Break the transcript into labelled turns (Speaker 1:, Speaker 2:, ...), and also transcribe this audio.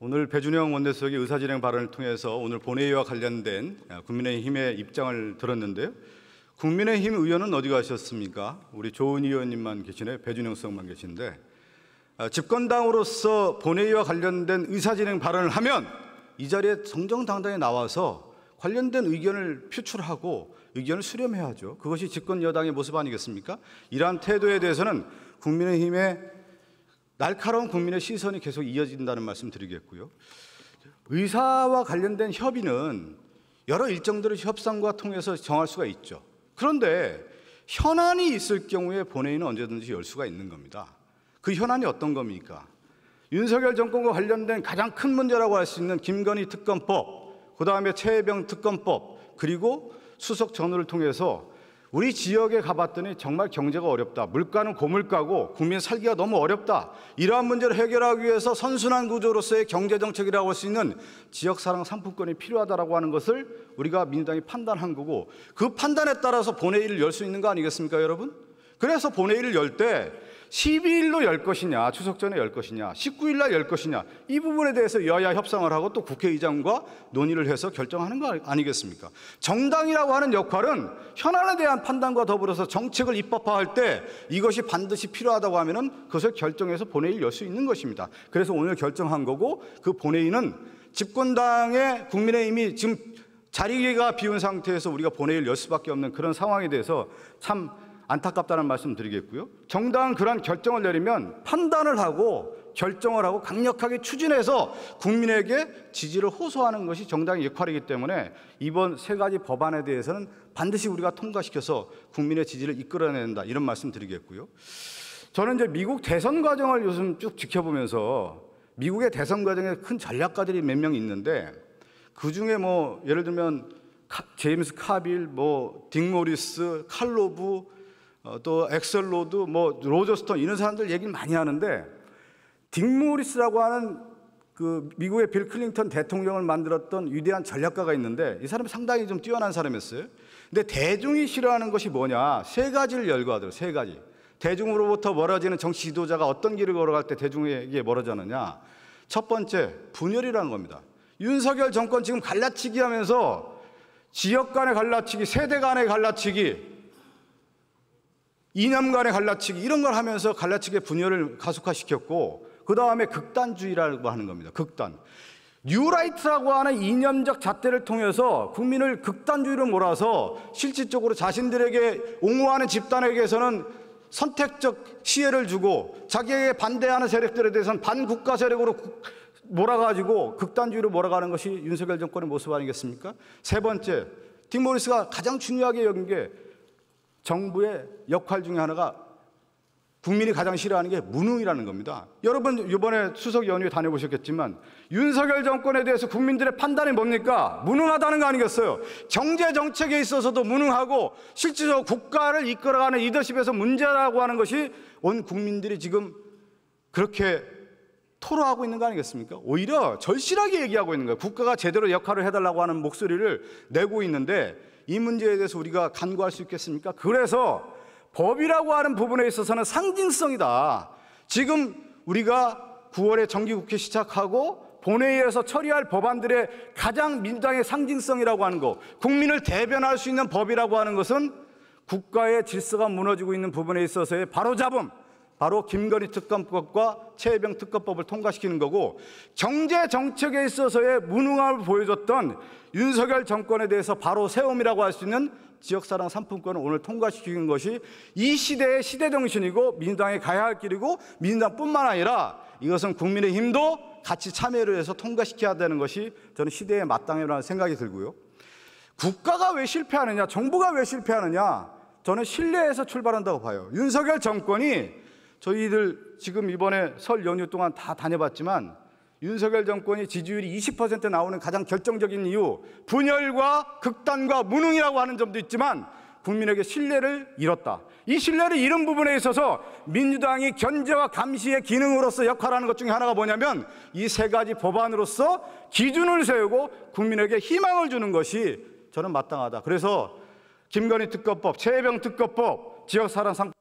Speaker 1: 오늘 배준영 원내수석의 의사진행 발언을 통해서 오늘 본회의와 관련된 아, 국민의힘의 입장을 들었는데요. 국민의힘 의원은 어디 가셨습니까? 우리 조은 의원님만 계시네, 배준영 수석만 계신데 아, 집권당으로서 본회의와 관련된 의사진행 발언을 하면 이 자리에 정정당당히 나와서 관련된 의견을 표출하고 의견을 수렴해야죠. 그것이 집권 여당의 모습 아니겠습니까? 이러한 태도에 대해서는 국민의힘의 날카로운 국민의 시선이 계속 이어진다는 말씀 드리겠고요. 의사와 관련된 협의는 여러 일정들을 협상과 통해서 정할 수가 있죠. 그런데 현안이 있을 경우에 본회의는 언제든지 열 수가 있는 겁니다. 그 현안이 어떤 겁니까? 윤석열 정권과 관련된 가장 큰 문제라고 할 수 있는 김건희 특검법, 그 다음에 최혜병 특검법, 그리고 수석 전후를 통해서 우리 지역에 가봤더니 정말 경제가 어렵다. 물가는 고물가고 국민 살기가 너무 어렵다. 이러한 문제를 해결하기 위해서 선순환 구조로서의 경제정책이라고 할 수 있는 지역사랑 상품권이 필요하다고 하는 것을 우리가 민주당이 판단한 거고 그 판단에 따라서 본회의를 열 수 있는 거 아니겠습니까, 여러분? 그래서 본회의를 열때 12일로 열 것이냐, 추석 전에 열 것이냐, 19일 날 열 것이냐 이 부분에 대해서 여야 협상을 하고 또 국회의장과 논의를 해서 결정하는 거 아니겠습니까? 정당이라고 하는 역할은 현안에 대한 판단과 더불어서 정책을 입법화할 때 이것이 반드시 필요하다고 하면은 그것을 결정해서 본회의를 열수 있는 것입니다. 그래서 오늘 결정한 거고 그 본회의는 집권당의 국민의힘이 지금 자리가 비운 상태에서 우리가 본회의를 열 수밖에 없는 그런 상황에 대해서 참 안타깝다는 말씀 드리겠고요. 정당한 그러한 결정을 내리면 판단을 하고 결정을 하고 강력하게 추진해서 국민에게 지지를 호소하는 것이 정당의 역할이기 때문에 이번 세 가지 법안에 대해서는 반드시 우리가 통과시켜서 국민의 지지를 이끌어낸다 이런 말씀 드리겠고요. 저는 이제 미국 대선 과정을 요즘 쭉 지켜보면서 미국의 대선 과정에 큰 전략가들이 몇 명 있는데 그 중에 뭐 예를 들면 카, 제임스 카빌, 뭐딕 모리스, 칼로브 어, 또 엑셀로드, 뭐 로저스턴 이런 사람들 얘기를 많이 하는데 딕모리스라고 하는 그 미국의 빌 클린턴 대통령을 만들었던 위대한 전략가가 있는데 이 사람이 상당히 좀 뛰어난 사람이었어요. 근데 대중이 싫어하는 것이 뭐냐? 세 가지를 열거하더라고세 가지. 대중으로부터 멀어지는 정치 지도자가 어떤 길을 걸어갈 때 대중에게 멀어지느냐? 첫 번째, 분열이라는 겁니다. 윤석열 정권 지금 갈라치기 하면서 지역 간의 갈라치기, 세대 간의 갈라치기, 이념 간의 갈라치기 이런 걸 하면서 갈라치기의 분열을 가속화시켰고 그 다음에 극단주의라고 하는 겁니다. 극단. 뉴라이트라고 하는 이념적 잣대를 통해서 국민을 극단주의로 몰아서 실질적으로 자신들에게 옹호하는 집단에게서는 선택적 시혜를 주고 자기에게 반대하는 세력들에 대해서는 반국가 세력으로 몰아가지고 극단주의로 몰아가는 것이 윤석열 정권의 모습 아니겠습니까? 세 번째, 딩모리스가 가장 중요하게 여긴 게 정부의 역할 중에 하나가 국민이 가장 싫어하는 게 무능이라는 겁니다. 여러분 이번에 추석 연휴에 다녀보셨겠지만 윤석열 정권에 대해서 국민들의 판단이 뭡니까? 무능하다는 거 아니겠어요? 경제 정책에 있어서도 무능하고 실질적으로 국가를 이끌어가는 리더십에서 문제라고 하는 것이 온 국민들이 지금 그렇게 토로하고 있는 거 아니겠습니까? 오히려 절실하게 얘기하고 있는 거예요. 국가가 제대로 역할을 해달라고 하는 목소리를 내고 있는데 이 문제에 대해서 우리가 간과할수 있겠습니까? 그래서 법이라고 하는 부분에 있어서는 상징성이다. 지금 우리가 9월에 정기국회 시작하고 본회의에서 처리할 법안들의 가장 민당의 상징성이라고 하는 것, 국민을 대변할 수 있는 법이라고 하는 것은 국가의 질서가 무너지고 있는 부분에 있어서의 바로잡음, 바로 김건희 특검법과 최혜병 특검법을 통과시키는 거고 경제 정책에 있어서의 무능함을 보여줬던 윤석열 정권에 대해서 바로 세움이라고 할 수 있는 지역사랑 상품권을 오늘 통과시키는 것이 이 시대의 시대 정신이고 민주당이 가야 할 길이고 민주당뿐만 아니라 이것은 국민의힘도 같이 참여를 해서 통과시켜야 되는 것이 저는 시대에 마땅이라는 생각이 들고요. 국가가 왜 실패하느냐, 정부가 왜 실패하느냐 저는 신뢰에서 출발한다고 봐요. 윤석열 정권이 저희들 지금 이번에 설 연휴 동안 다 다녀봤지만 윤석열 정권이 지지율이 20% 나오는 가장 결정적인 이유 분열과 극단과 무능이라고 하는 점도 있지만 국민에게 신뢰를 잃었다. 이 신뢰를 잃은 부분에 있어서 민주당이 견제와 감시의 기능으로서 역할하는 것 중에 하나가 뭐냐면 이 세 가지 법안으로서 기준을 세우고 국민에게 희망을 주는 것이 저는 마땅하다. 그래서 김건희 특검법, 최혜병 특검법, 지역사랑 상